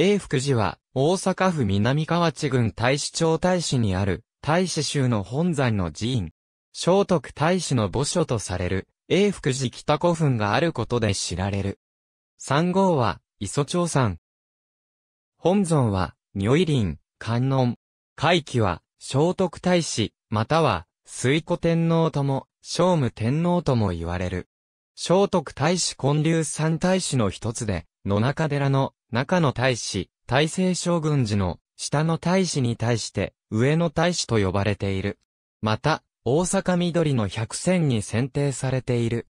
永福寺は、大阪府南河内郡大使町大使にある、大使州の本山の寺院。聖徳太子の墓所とされる、永福寺北古墳があることで知られる。三号は、磯町山。本尊は、如意林、観音。回帰は、聖徳太子、または、水古天皇とも、聖武天皇とも言われる。聖徳太子建立三太子の一つで、野中寺の中の大使、大政将軍時の下の大使に対して上の大使と呼ばれている。また、大阪緑の百選に選定されている。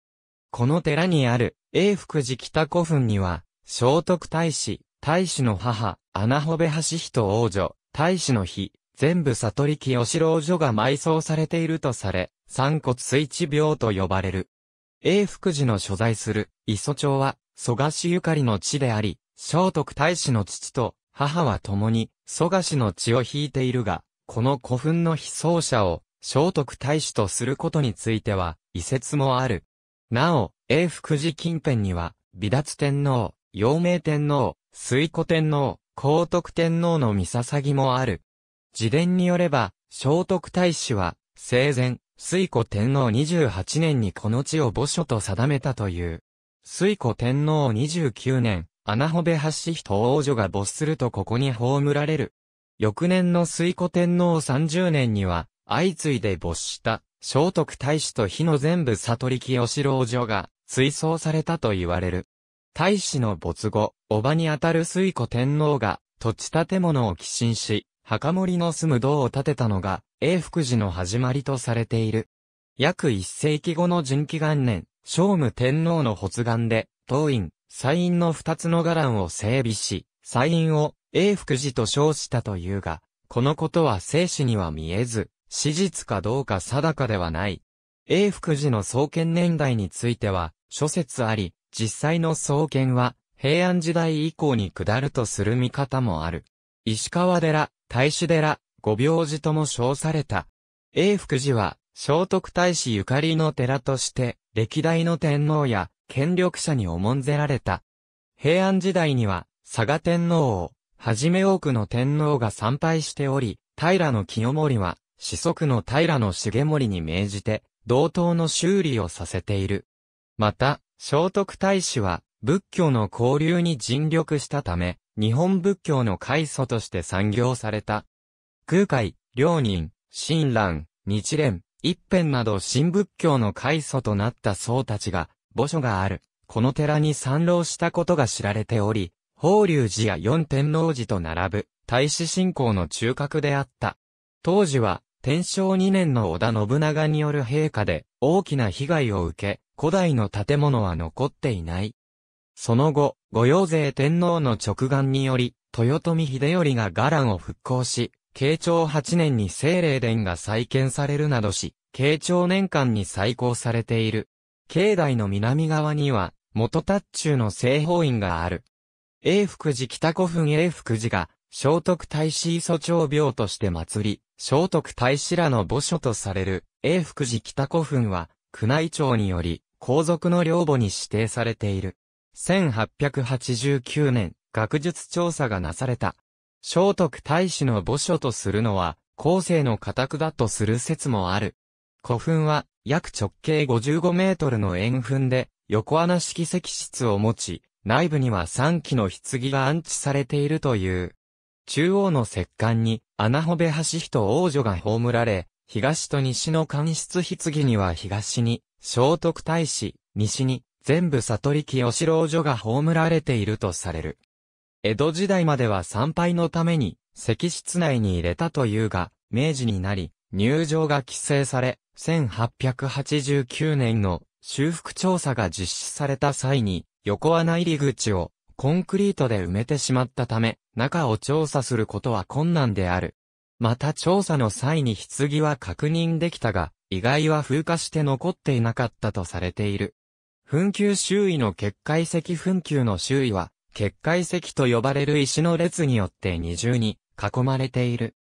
この寺にある永福寺北古墳には、聖徳太子、太子の母、穴穂部橋人王女、太子の妃、全部悟り清志郎女が埋葬されているとされ、三骨水地病と呼ばれる。永福寺の所在する、磯町は、蘇我氏ゆかりの地であり、聖徳太子の父と母は共に蘇我氏の血を引いているが、この古墳の被葬者を聖徳太子とすることについては、遺説もある。なお、永福寺近辺には、美達天皇、陽明天皇、水古天皇、皇徳天皇の三捧ぎもある。自伝によれば、聖徳太子は、生前、水古天皇28年にこの地を墓所と定めたという。水古天皇29年、穴穂部八人王女が没するとここに葬られる。翌年の水古天皇30年には、相次いで没した、聖徳太子と日の全部悟り清志郎女が、追葬されたと言われる。太子の没後、叔母にあたる水古天皇が、土地建物を寄進し、墓守の住む堂を建てたのが、永福寺の始まりとされている。約一世紀後の人気元年、聖武天皇の発願で、当院、祭院の二つの伽藍を整備し、祭院を永福寺と称したというが、このことは生死には見えず、史実かどうか定かではない。永福寺の創建年代については、諸説あり、実際の創建は、平安時代以降に下るとする見方もある。石川寺、大師寺、五病寺とも称された。永福寺は、聖徳太子ゆかりの寺として、歴代の天皇や権力者に重んぜられた。平安時代には、佐賀天皇を、はじめ多くの天皇が参拝しており、平の清盛は、子息の平の重盛に命じて、同等の修理をさせている。また、聖徳太子は、仏教の交流に尽力したため、日本仏教の開祖として産業された。空海、良人、親鸞、日蓮、一辺など新仏教の開祖となった僧たちが、墓所がある。この寺に参浪したことが知られており、法隆寺や四天王寺と並ぶ、大使信仰の中核であった。当時は、天正2年の織田信長による陛下で、大きな被害を受け、古代の建物は残っていない。その後、御用税天皇の直眼により、豊臣秀頼が伽藍を復興し、慶長8年に聖霊殿が再建されるなどし、慶長年間に再興されている。境内の南側には、元達中の正法院がある。永福寺北古墳永福寺が、聖徳太子磯長廟として祭り、聖徳太子らの墓所とされる、永福寺北古墳は、宮内庁により、皇族の陵墓に指定されている。1889年、学術調査がなされた。聖徳太子の墓所とするのは、後世の家宅だとする説もある。古墳は約直径55メートルの円墳で横穴式石室を持ち、内部には3基の棺が安置されているという。中央の石棺に穴ほべ橋人王女が葬られ、東と西の官室棺には東に聖徳太子、西に全部悟り清志郎女が葬られているとされる。江戸時代までは参拝のために石室内に入れたというが、明治になり、入場が規制され、1889年の修復調査が実施された際に、横穴入り口をコンクリートで埋めてしまったため、中を調査することは困難である。また調査の際に棺は確認できたが、意外は風化して残っていなかったとされている。墳丘周囲の結界石墳丘の周囲は、結界石と呼ばれる石の列によって二重に囲まれている。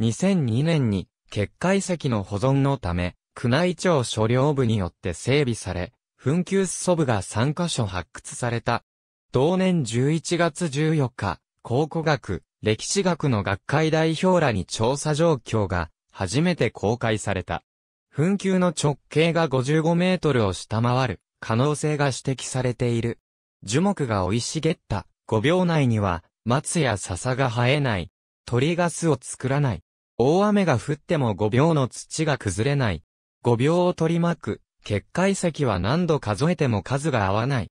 2002年に結界石の保存のため、宮内庁所領部によって整備され、紛糾祖部が3カ所発掘された。同年11月14日、考古学、歴史学の学会代表らに調査状況が初めて公開された。紛糾の直径が55メートルを下回る可能性が指摘されている。樹木が生い茂った5秒内には松や笹が生えない。鳥ガスを作らない。大雨が降っても5秒の土が崩れない。5秒を取り巻く、結界石は何度数えても数が合わない。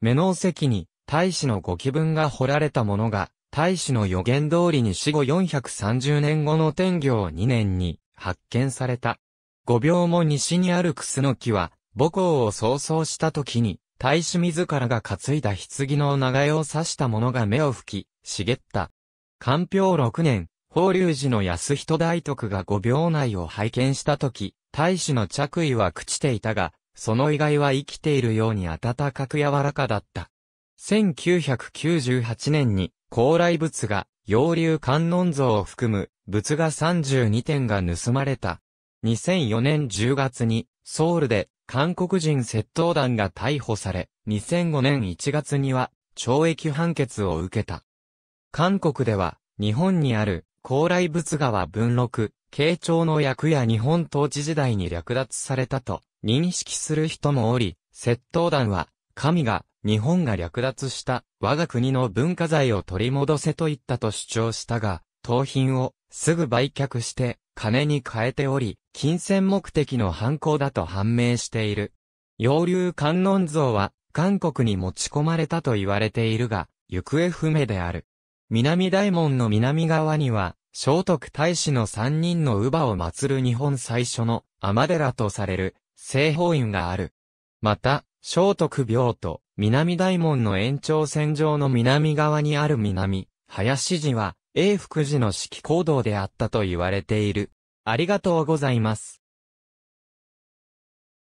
目の石に、大使のご気分が彫られたものが、大使の予言通りに死後430年後の天行2年に発見された。五秒も西にあるクスノキは、母校を早々した時に、大使自らが担いだ棺の長屋を刺したものが目を吹き、茂った。官兵6年、法隆寺の安人大徳が五秒内を拝見したとき、大使の着衣は朽ちていたが、その意外は生きているように温かく柔らかだった。1998年に、高麗仏が、洋流観音像を含む、仏画32点が盗まれた。2004年10月に、ソウルで、韓国人窃盗団が逮捕され、2005年1月には、懲役判決を受けた。韓国では、日本にある高麗仏画は文禄、慶長の役や日本統治時代に略奪されたと認識する人もおり、窃盗団は、神が、日本が略奪した我が国の文化財を取り戻せと言ったと主張したが、盗品をすぐ売却して金に変えており、金銭目的の犯行だと判明している。洋流観音像は韓国に持ち込まれたと言われているが、行方不明である。南大門の南側には、聖徳太子の三人の乳母を祀る日本最初の天寺とされる聖法院がある。また、聖徳廟と南大門の延長線上の南側にある南、林寺は、永福寺の式行動であったと言われている。ありがとうございます。